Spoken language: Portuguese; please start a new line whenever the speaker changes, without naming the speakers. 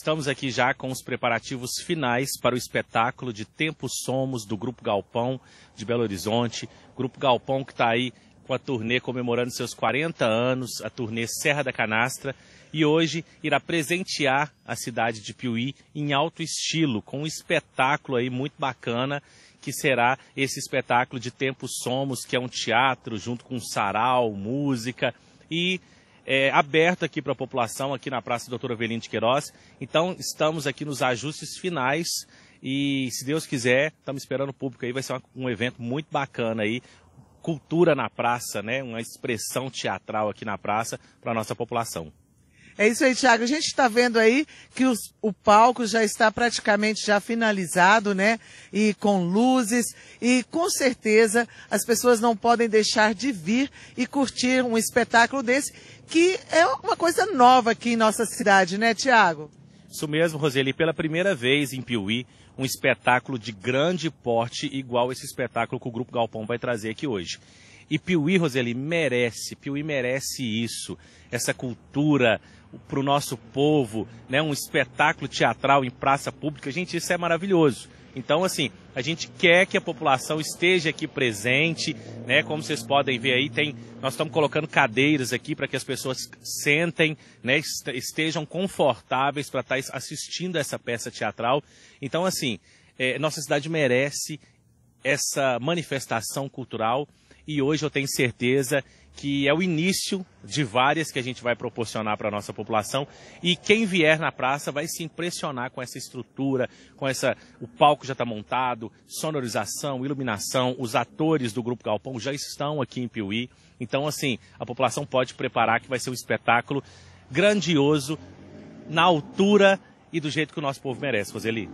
Estamos aqui já com os preparativos finais para o espetáculo de Tempo Somos do Grupo Galpão de Belo Horizonte. Grupo Galpão que está aí com a turnê comemorando seus 40 anos, a turnê Serra da Canastra, e hoje irá presentear a cidade de Piuí em alto estilo, com um espetáculo aí muito bacana, que será esse espetáculo de Tempo Somos, que é um teatro junto com sarau, música e é, aberto aqui para a população, aqui na Praça Doutora Avelino de Queiroz. Então, estamos aqui nos ajustes finais e, se Deus quiser, estamos esperando o público aí. Vai ser um, um evento muito bacana aí. Cultura na praça, né? Uma expressão teatral aqui na praça para a nossa população.
É isso aí, Thiago. A gente está vendo aí que os, o palco já está praticamente já finalizado, né? E com luzes. E com certeza as pessoas não podem deixar de vir e curtir um espetáculo desse, que é uma coisa nova aqui em nossa cidade, né, Tiago?
Isso mesmo, Roseli. Pela primeira vez em Piuí, um espetáculo de grande porte, igual esse espetáculo que o Grupo Galpão vai trazer aqui hoje. E Piuí, Roseli, merece, Piuí merece isso, essa cultura para o nosso povo, né? um espetáculo teatral em praça pública. Gente, isso é maravilhoso. Então, assim, a gente quer que a população esteja aqui presente, né? Como vocês podem ver aí, tem, nós estamos colocando cadeiras aqui para que as pessoas sentem, né? Estejam confortáveis para estar assistindo essa peça teatral. Então, assim, é, nossa cidade merece essa manifestação cultural e hoje eu tenho certeza que é o início de várias que a gente vai proporcionar para a nossa população. E quem vier na praça vai se impressionar com essa estrutura, com essa. O palco já está montado, sonorização, iluminação, os atores do Grupo Galpão já estão aqui em Piuí. Então, assim, a população pode preparar que vai ser um espetáculo grandioso, na altura e do jeito que o nosso povo merece, Roseli.